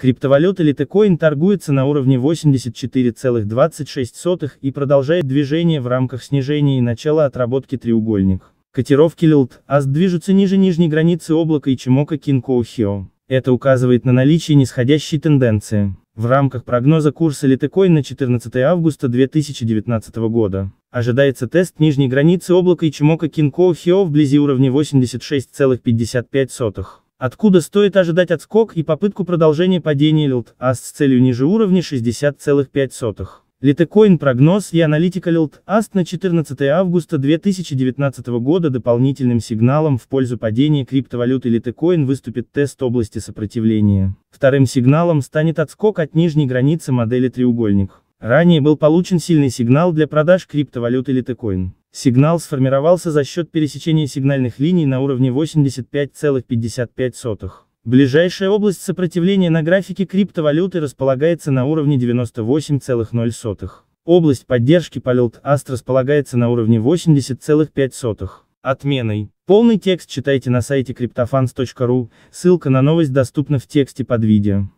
Криптовалюта Litecoin торгуется на уровне 84,26 и продолжает движение в рамках снижения и начала отработки треугольник. Котировки LILT, AST а движутся ниже нижней границы облака и Чимока Кинкоухио. Это указывает на наличие нисходящей тенденции. В рамках прогноза курса Litecoin на 14 августа 2019 года ожидается тест нижней границы облака и Чимока Кинкоухио вблизи уровня 86,55 откуда стоит ожидать отскок и попытку продолжения падения LILT, а с целью ниже уровня 60,5. Литекоин прогноз и аналитика LILT AST на 14 августа 2019 года дополнительным сигналом в пользу падения криптовалюты Литекоин выступит тест области сопротивления. Вторым сигналом станет отскок от нижней границы модели треугольник. Ранее был получен сильный сигнал для продаж криптовалюты Litecoin. Сигнал сформировался за счет пересечения сигнальных линий на уровне 85,55. Ближайшая область сопротивления на графике криптовалюты располагается на уровне 98,0. Область поддержки Palot Ast располагается на уровне 80,5. Отменой. Полный текст читайте на сайте cryptofans.ru, ссылка на новость доступна в тексте под видео.